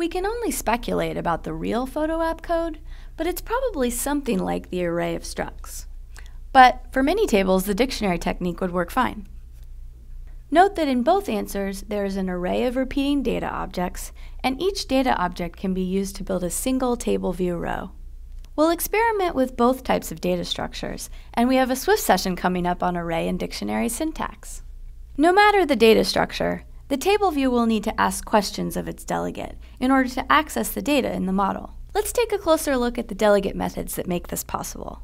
We can only speculate about the real photo app code, but it's probably something like the array of structs. But for many tables, the dictionary technique would work fine. Note that in both answers, there is an array of repeating data objects, and each data object can be used to build a single table view row. We'll experiment with both types of data structures, and we have a Swift session coming up on array and dictionary syntax. No matter the data structure, the table view will need to ask questions of its delegate in order to access the data in the model. Let's take a closer look at the delegate methods that make this possible.